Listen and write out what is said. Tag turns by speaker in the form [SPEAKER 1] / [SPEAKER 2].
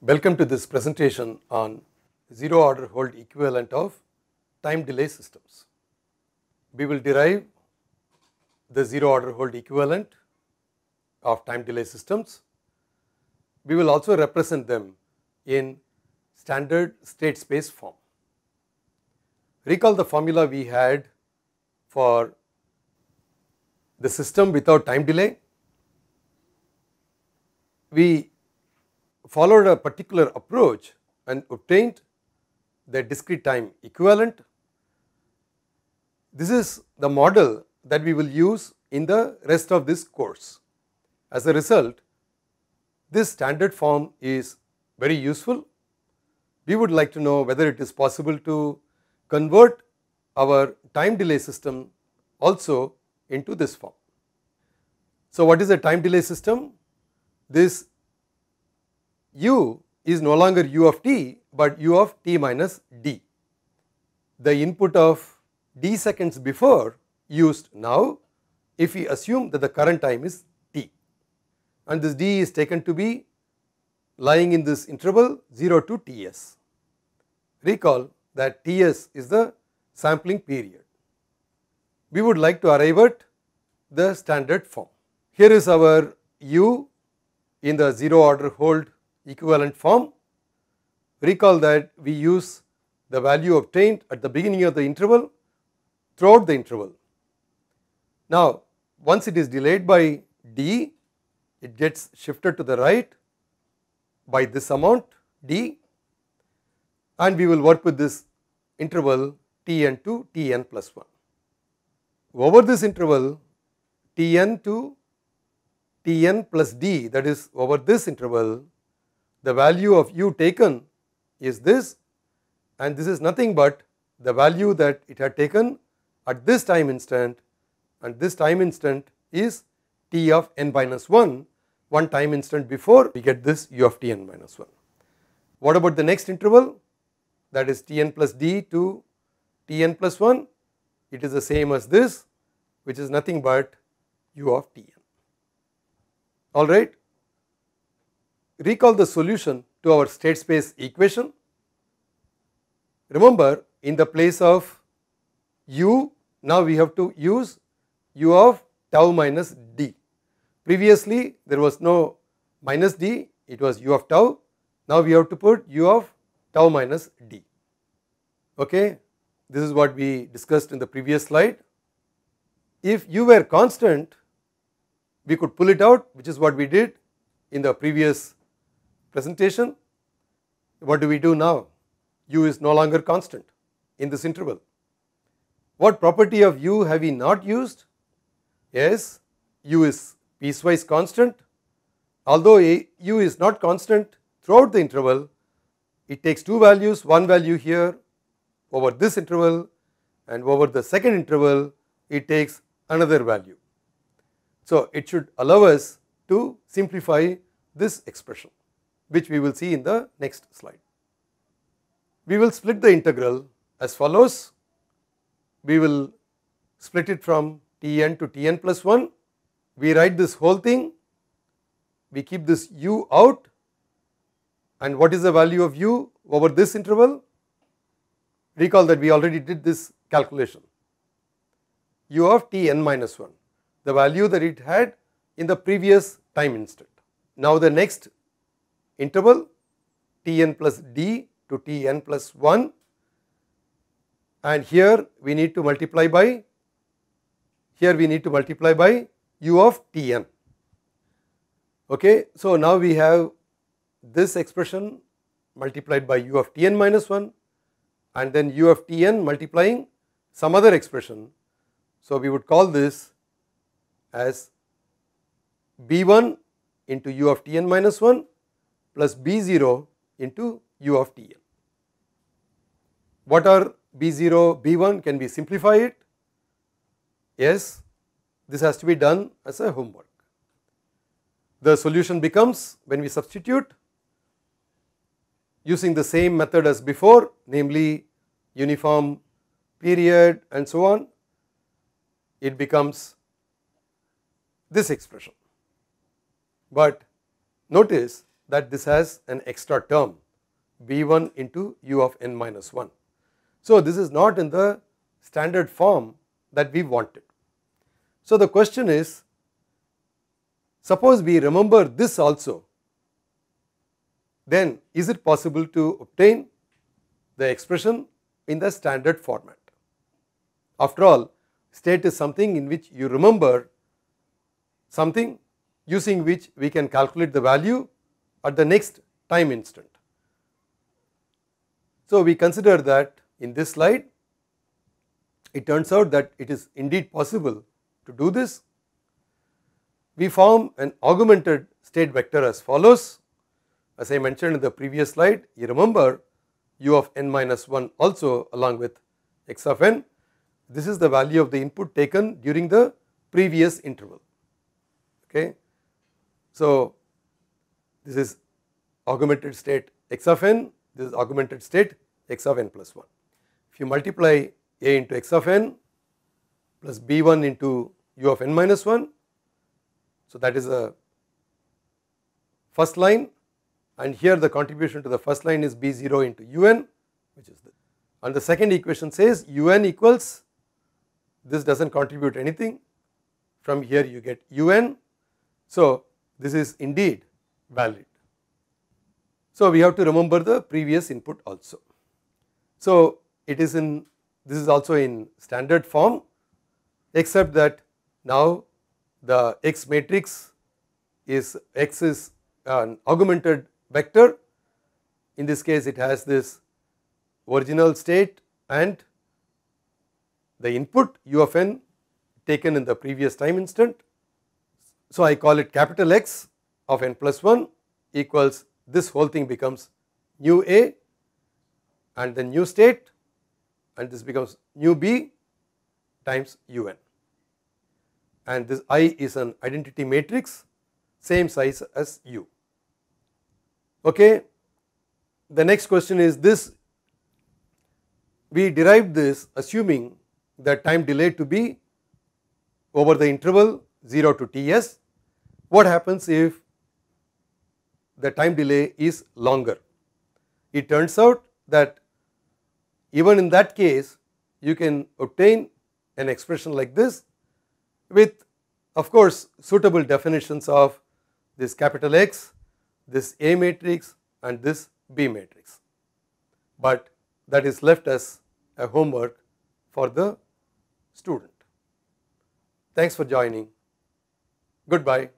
[SPEAKER 1] Welcome to this presentation on zero order hold equivalent of time delay systems. We will derive the zero order hold equivalent of time delay systems. We will also represent them in standard state space form. Recall the formula we had for the system without time delay. We followed a particular approach and obtained the discrete time equivalent. This is the model that we will use in the rest of this course. As a result, this standard form is very useful. We would like to know whether it is possible to convert our time delay system also into this form. So, what is a time delay system? This u is no longer u of t, but u of t minus d. The input of d seconds before used now if we assume that the current time is t and this d is taken to be lying in this interval 0 to Ts. Recall that Ts is the sampling period. We would like to arrive at the standard form. Here is our u in the 0 order hold equivalent form. Recall that we use the value obtained at the beginning of the interval throughout the interval. Now, once it is delayed by d, it gets shifted to the right by this amount d and we will work with this interval t n to t n plus 1. Over this interval t n to t n plus d that is over this interval the value of u taken is this and this is nothing but the value that it had taken at this time instant and this time instant is t of n minus 1, one time instant before we get this u of t n minus 1. What about the next interval that is t n plus d to t n plus 1, it is the same as this which is nothing but u of t n, all right recall the solution to our state space equation. Remember in the place of u now we have to use u of tau minus d. Previously there was no minus d it was u of tau now we have to put u of tau minus d. Okay. This is what we discussed in the previous slide. If u were constant we could pull it out which is what we did in the previous presentation, what do we do now? u is no longer constant in this interval. What property of u have we not used? Yes, u is piecewise constant. Although u is not constant throughout the interval, it takes two values, one value here over this interval and over the second interval it takes another value. So, it should allow us to simplify this expression which we will see in the next slide. We will split the integral as follows. We will split it from Tn to Tn plus 1. We write this whole thing, we keep this u out and what is the value of u over this interval? Recall that we already did this calculation u of Tn minus 1, the value that it had in the previous time instant. Now, the next interval tn plus d to tn plus 1 and here we need to multiply by here we need to multiply by u of tn. Okay. So, now we have this expression multiplied by u of tn minus 1 and then u of tn multiplying some other expression. So, we would call this as b 1 into u of tn minus 1 plus B0 into U of TL. What are B0, B1 can we simplify it? Yes, this has to be done as a homework. The solution becomes when we substitute using the same method as before namely uniform period and so on it becomes this expression. But notice that this has an extra term b1 into u of n minus 1. So, this is not in the standard form that we wanted. So, the question is suppose we remember this also then is it possible to obtain the expression in the standard format. After all state is something in which you remember something using which we can calculate the value at the next time instant. So, we consider that in this slide it turns out that it is indeed possible to do this. We form an augmented state vector as follows. As I mentioned in the previous slide, you remember u of n minus 1 also along with x of n. This is the value of the input taken during the previous interval. Okay. So, this is augmented state x of n, this is augmented state x of n plus 1. If you multiply a into x of n plus b 1 into u of n minus 1, so that is the first line and here the contribution to the first line is b 0 into u n which is the and the second equation says u n equals this does not contribute anything from here you get u n. So, this is indeed valid. So, we have to remember the previous input also. So, it is in this is also in standard form except that now the x matrix is x is an augmented vector. In this case it has this original state and the input u of n taken in the previous time instant. So, I call it capital X of n plus 1 equals this whole thing becomes nu A and then new state and this becomes nu B times u n and this I is an identity matrix same size as u. Okay. The next question is this we derived this assuming the time delay to be over the interval 0 to T s. What happens if the time delay is longer. It turns out that even in that case you can obtain an expression like this with of course suitable definitions of this capital X, this A matrix and this B matrix, but that is left as a homework for the student. Thanks for joining. Goodbye.